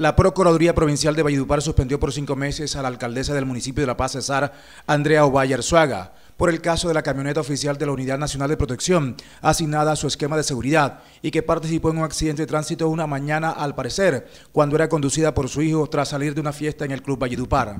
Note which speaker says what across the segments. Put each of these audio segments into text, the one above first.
Speaker 1: La Procuraduría Provincial de Valledupar suspendió por cinco meses a la alcaldesa del municipio de La Paz, Cesar, Andrea Ovalle Arzuaga, por el caso de la camioneta oficial de la Unidad Nacional de Protección, asignada a su esquema de seguridad, y que participó en un accidente de tránsito una mañana, al parecer, cuando era conducida por su hijo tras salir de una fiesta en el Club Valledupar.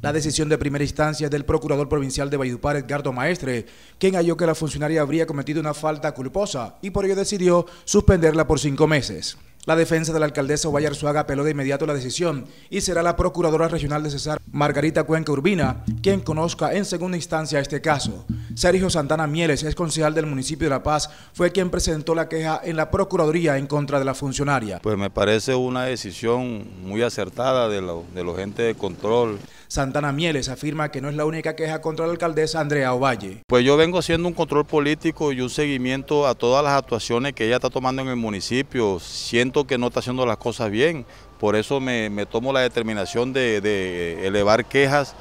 Speaker 1: La decisión de primera instancia es del procurador provincial de Valledupar, Edgardo Maestre, quien halló que la funcionaria habría cometido una falta culposa y por ello decidió suspenderla por cinco meses. La defensa de la alcaldesa Vallarzuaga apeló de inmediato la decisión y será la procuradora regional de Cesar, Margarita Cuenca Urbina, quien conozca en segunda instancia este caso. Sergio Santana Mieles, ex concejal del municipio de La Paz, fue quien presentó la queja en la Procuraduría en contra de la funcionaria.
Speaker 2: Pues me parece una decisión muy acertada de, los agentes de control. Santana Mieles
Speaker 1: afirma que no es la única queja contra la alcaldesa Andrea Ovalle.
Speaker 2: Pues yo vengo haciendo un control político y un seguimiento a todas las actuaciones que ella está tomando en el municipio. Siento que no está haciendo las cosas bien, por eso me, tomo la determinación de elevar quejas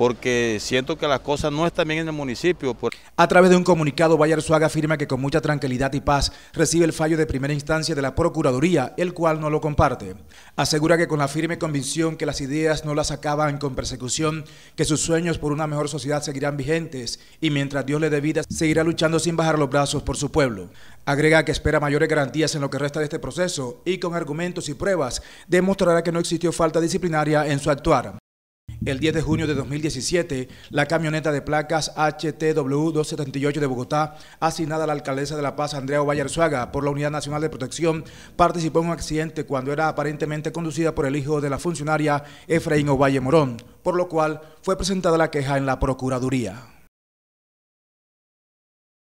Speaker 2: porque siento que las cosas no están bien en el municipio.
Speaker 1: A través de un comunicado, Bayar Suaga afirma que con mucha tranquilidad y paz recibe el fallo de primera instancia de la Procuraduría, el cual no lo comparte. Asegura que con la firme convicción que las ideas no las acaban con persecución, que sus sueños por una mejor sociedad seguirán vigentes y mientras Dios le dé vida, seguirá luchando sin bajar los brazos por su pueblo. Agrega que espera mayores garantías en lo que resta de este proceso y con argumentos y pruebas demostrará que no existió falta disciplinaria en su actuar el 10 de junio de 2017, la camioneta de placas HTW278 de Bogotá, asignada a la alcaldesa de La Paz, Andrea Ovalle Arzuaga, por la Unidad Nacional de Protección, participó en un accidente cuando era aparentemente conducida por el hijo de la funcionaria Efraín Ovalle Morón, por lo cual fue presentada la queja en la Procuraduría.